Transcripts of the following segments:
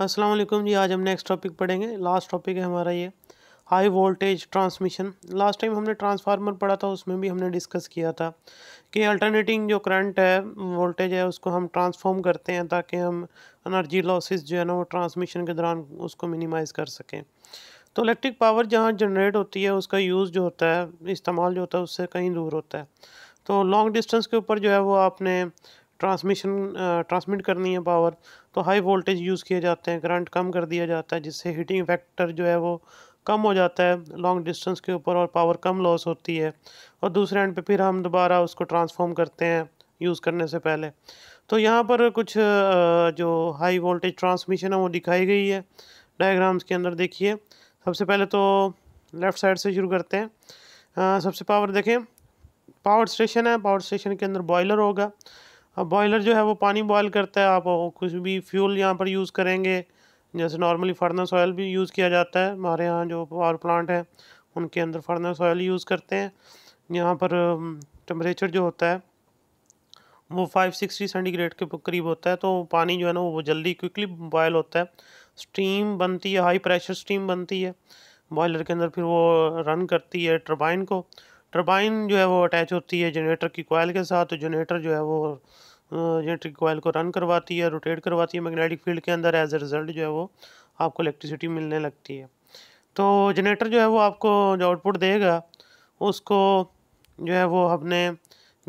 अस्सलाम वालेकुम जी आज हम नेक्स्ट टॉपिक पढ़ेंगे लास्ट टॉपिक है हमारा ये high voltage transmission last time हमने ट्रांसफार्मर पढ़ा था उसमें भी हमने डिस्कस किया था कि अल्टरनेटिंग जो करंट है वोल्टेज है उसको हम ट्रांसफॉर्म करते हैं ताकि हम एनर्जी लॉसेस जो है ना वो ट्रांसमिशन के दौरान उसको मिनिमाइज़ कर सकें तो इलेक्ट्रिक पावर जहाँ जनरेट होती है उसका यूज़ जो होता है इस्तेमाल जो होता है उससे कहीं दूर होता है तो लॉन्ग डिस्टेंस के ऊपर जो है वो आपने ट्रांसमिशन ट्रांसमिट करनी है पावर तो हाई वोल्टेज यूज़ किए जाते हैं करंट कम कर दिया जाता है जिससे हीटिंग फैक्टर जो है वो कम हो जाता है लॉन्ग डिस्टेंस के ऊपर और पावर कम लॉस होती है और दूसरे एंड पे फिर हम दोबारा उसको ट्रांसफॉर्म करते हैं यूज़ करने से पहले तो यहाँ पर कुछ जो हाई वोल्टेज ट्रांसमिशन है वो दिखाई गई है डायग्राम्स के अंदर देखिए सबसे पहले तो लेफ़्ट साइड से शुरू करते हैं सबसे पावर देखें पावर स्टेशन है पावर स्टेशन के अंदर बॉयलर होगा अब बॉयलर जो है वो पानी बॉयल करता है आप कुछ भी फ्यूल यहाँ पर यूज़ करेंगे जैसे नॉर्मली फर्नेस ऑयल भी यूज़ किया जाता है हमारे यहाँ जो पावर प्लांट है उनके अंदर फर्नेस ऑयल यूज़ करते हैं यहाँ पर टम्परेचर जो होता है वो फाइव सिक्सटी सेंटीग्रेड के करीब होता है तो पानी जो है ना वो जल्दी क्विकली बॉयल होता है स्टीम बनती है हाई प्रेशर स्टीम बनती है बॉयलर के अंदर फिर वो रन करती है टर्बाइन को टरबाइन जो है वो अटैच होती है जनरेटर की कोयल के साथ तो जनरेटर जो है वो जनरेटर की कोयल को रन करवाती है रोटेट करवाती है मैग्नेटिक फील्ड के अंदर एज ए रिज़ल्ट जो है वो आपको इलेक्ट्रिसिटी मिलने लगती है तो जनरेटर जो है वो आपको जो आउटपुट देगा उसको जो है वो अपने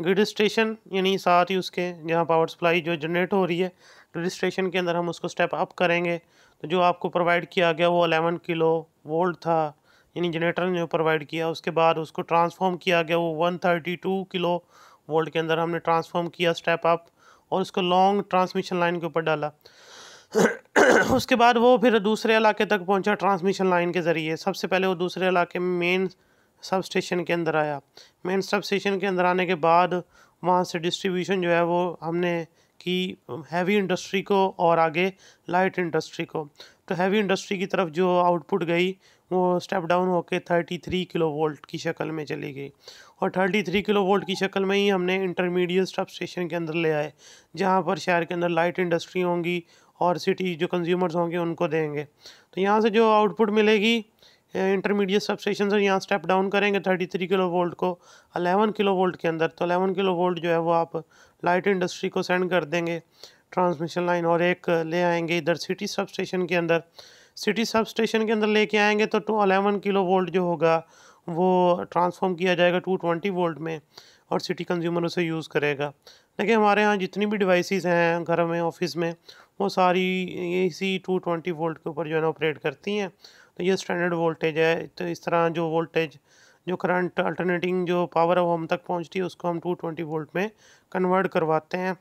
ग्रिड स्टेशन यानी साथ ही उसके जहाँ पावर सप्लाई जो जनरेट हो रही है ग्रिड स्टेशन के अंदर हम उसको स्टेप अप करेंगे तो जो आपको प्रोवाइड किया गया वो अलेवन किलो वोल्ट था यानी जनरेटर ने जो प्रोवाइड किया उसके बाद उसको ट्रांसफॉर्म किया गया वो 132 किलो वोल्ट के अंदर हमने ट्रांसफॉर्म किया स्टेप अप और उसको लॉन्ग ट्रांसमिशन लाइन के ऊपर डाला उसके बाद वो फिर दूसरे इलाके तक पहुंचा ट्रांसमिशन लाइन के ज़रिए सबसे पहले वो दूसरे इलाके में मेन सब स्टेशन के अंदर आया मेन सब स्टेशन के अंदर आने के बाद वहाँ से डिस्ट्रीब्यूशन जो है वो हमने की हैवी इंडस्ट्री को और आगे लाइट इंडस्ट्री को तो हैवी इंडस्ट्री की तरफ जो आउटपुट गई वो स्टेप डाउन होकर थ्री किलो वोल्ट की शक्ल में चली गई और थर्टी थ्री किलो वोल्ट की शक्ल में ही हमने इंटरमीडिएट सब स्टेशन के अंदर ले आए जहाँ पर शहर के अंदर लाइट इंडस्ट्री होंगी और सिटी जो कंज्यूमर्स होंगे उनको देंगे तो यहाँ से जो आउटपुट मिलेगी इंटरमीडिएट सब स्टेशन से यहाँ स्टेप डाउन करेंगे थर्टी थ्री किलो वोल्ट को अलेवन किलो वोल्ट के अंदर तो अलेवन किलो वोल्ट जो है वो आप लाइट इंडस्ट्री को सेंड कर देंगे ट्रांसमिशन लाइन और एक ले आएंगे इधर सिटी सब स्टेशन के अंदर सिटी सब स्टेशन के अंदर लेके आएंगे तो टू अलेवन किलो वोल्ट जो होगा वो ट्रांसफॉर्म किया जाएगा टू ट्वेंटी वोल्ट में और सिटी कंज्यूमर उसे यूज़ करेगा लेकिन हमारे यहाँ जितनी भी डिवाइसेस हैं घर में ऑफिस में वो सारी इसी टू ट्वेंटी वोल्ट के ऊपर जो है ना ऑपरेट करती हैं तो ये स्टैंडर्ड वोल्टेज है तो इस तरह जो वोल्टेज जो करंट अल्टरनेटिंग जो पावर है वो हम तक पहुँचती है उसको हम टू ट्वेंटी वोल्ट में कन्वर्ट करवाते हैं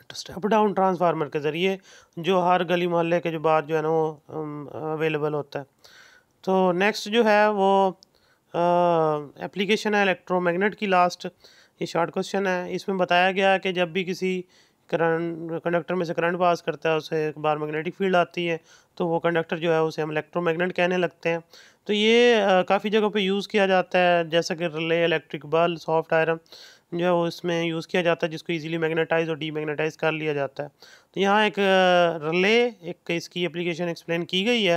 अप स्टेप डाउन ट्रांसफार्मर के ज़रिए जो हर गली मोहल्ले के जो बाद जो है ना वो अवेलेबल um, होता है तो नेक्स्ट जो है वो एप्लीकेशन uh, है इलेक्ट्रोमैग्नेट की लास्ट ये शॉर्ट क्वेश्चन है इसमें बताया गया है कि जब भी किसी करंट कंडक्टर में से करंट पास करता है उसे एक बार मैग्नेटिक फील्ड आती है तो वो कंडक्टर जो है उसे हम इलेक्ट्रोमैग्नेट कहने लगते हैं तो ये uh, काफ़ी जगह पे यूज़ किया जाता है जैसा कि relay electric bulb soft iron जो है वो इसमें यूज़ किया जाता है जिसको इजीली मैग्नेटाइज और डीमैग्नेटाइज कर लिया जाता है तो यहाँ एक रिले एक इसकी एप्लीकेशन एक्सप्लेन की गई है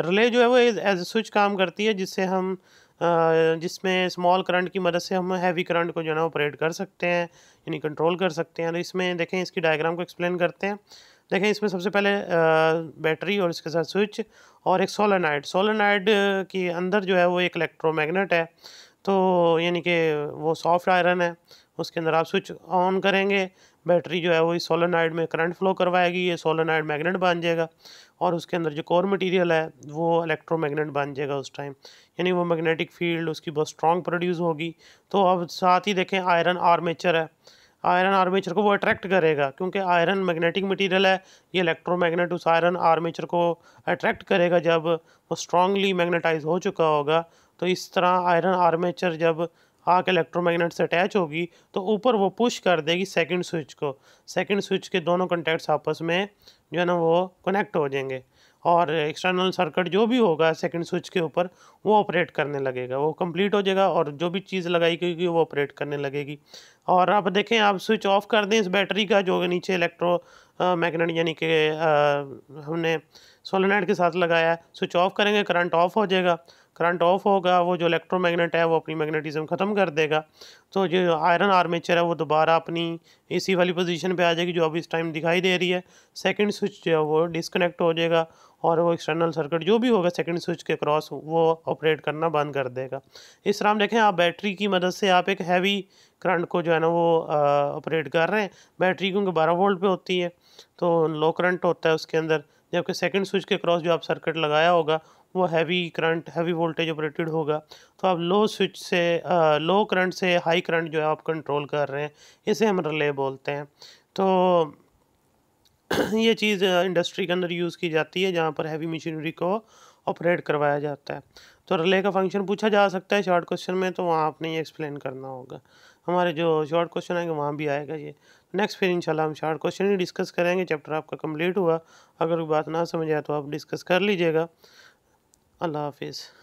रिले जो है वो एज ए स्विच काम करती है जिससे हम जिसमें स्मॉल करंट की मदद से हम हैवी करंट को जो है ऑपरेट कर सकते हैं यानी कंट्रोल कर सकते हैं तो इसमें देखें इसकी डायग्राम को एक्सप्लेन करते हैं देखें इसमें सबसे पहले बैटरी और इसके साथ स्विच और एक सोलरनाइड सोलरनाइड के अंदर जो है वो एक इलेक्ट्रोमैग्नेट है तो यानी कि वो सॉफ्ट आयरन है उसके अंदर आप स्विच ऑन करेंगे बैटरी जो है वो इस सोलोनाइड में करंट फ्लो करवाएगी ये सोलोनाइड मैग्नेट बन जाएगा और उसके अंदर जो कोर मटेरियल है वो इलेक्ट्रोमैग्नेट बन जाएगा उस टाइम यानी वो मैग्नेटिक फील्ड उसकी बहुत स्ट्रॉन्ग प्रोड्यूस होगी तो अब साथ ही देखें आयरन आर्मेचर है आयरन आर्मेचर को वो अट्रैक्ट करेगा क्योंकि आयरन मैग्नेटिक मटेरियल है ये इलेक्ट्रोमैग्नेट उस आयरन आर्मेचर को अट्रैक्ट करेगा जब वो स्ट्रांगली मैग्नेटाइज हो चुका होगा तो इस तरह आयरन आर्मेचर जब आग इलेक्ट्रोमैग्नेट से अटैच होगी तो ऊपर वो पुश कर देगी सेकंड स्विच को सेकंड स्विच के दोनों कंटेक्ट्स आपस में जो है ना वो कनेक्ट हो जाएंगे और एक्सटर्नल सर्किट जो भी होगा सेकंड स्विच के ऊपर वो ऑपरेट करने लगेगा वो कंप्लीट हो जाएगा और जो भी चीज़ लगाई गई वो ऑपरेट करने लगेगी और आप देखें आप स्विच ऑफ कर दें इस बैटरी का जो नीचे इलेक्ट्रो मैगनेट यानी कि हमने सोलोनाइट के साथ लगाया स्विच ऑफ करेंगे करंट ऑफ हो जाएगा करंट ऑफ होगा वो जो इलेक्ट्रोमैग्नेट है वो अपनी मैग्नेटिज्म ख़त्म कर देगा तो जो आयरन आर्मेचर है वो दोबारा अपनी इसी वाली पोजीशन पे आ जाएगी जो अभी इस टाइम दिखाई दे रही है सेकंड स्विच जो है वो डिसकनेक्ट हो जाएगा और वो एक्सटर्नल सर्किट जो भी होगा सेकंड स्विच के क्रॉस वो ऑपरेट करना बंद कर देगा इस तरह हम देखें आप बैटरी की मदद से आप एक हैवी करंट को जो है ना वो ऑपरेट कर रहे हैं बैटरी क्योंकि बारह वोल्ट पर होती है तो लो करंट होता है उसके अंदर जबकि सेकंड स्विच के क्रॉस जो आप सर्किट लगाया होगा वो heavy current heavy voltage operated होगा तो आप लो स्विच से आ, लो करंट से हाई करंट जो है आप कंट्रोल कर रहे हैं इसे हम रिले बोलते हैं तो ये चीज़ इंडस्ट्री के अंदर यूज़ की जाती है जहाँ पर हैवी मशीनरी को ऑपरेट करवाया जाता है तो रिले का फंक्शन पूछा जा सकता है शॉर्ट क्वेश्चन में तो वहाँ आपने ये एक्सप्लेन करना होगा हमारे जो शॉर्ट क्वेश्चन आएंगे वहाँ भी आएगा ये नेक्स्ट फिर इंशाल्लाह हम शॉर्ट क्वेश्चन ही डिस्कस करेंगे चैप्टर आपका कंप्लीट हुआ अगर कोई बात ना समझ आए तो आप डिस्कस कर लीजिएगा I love his.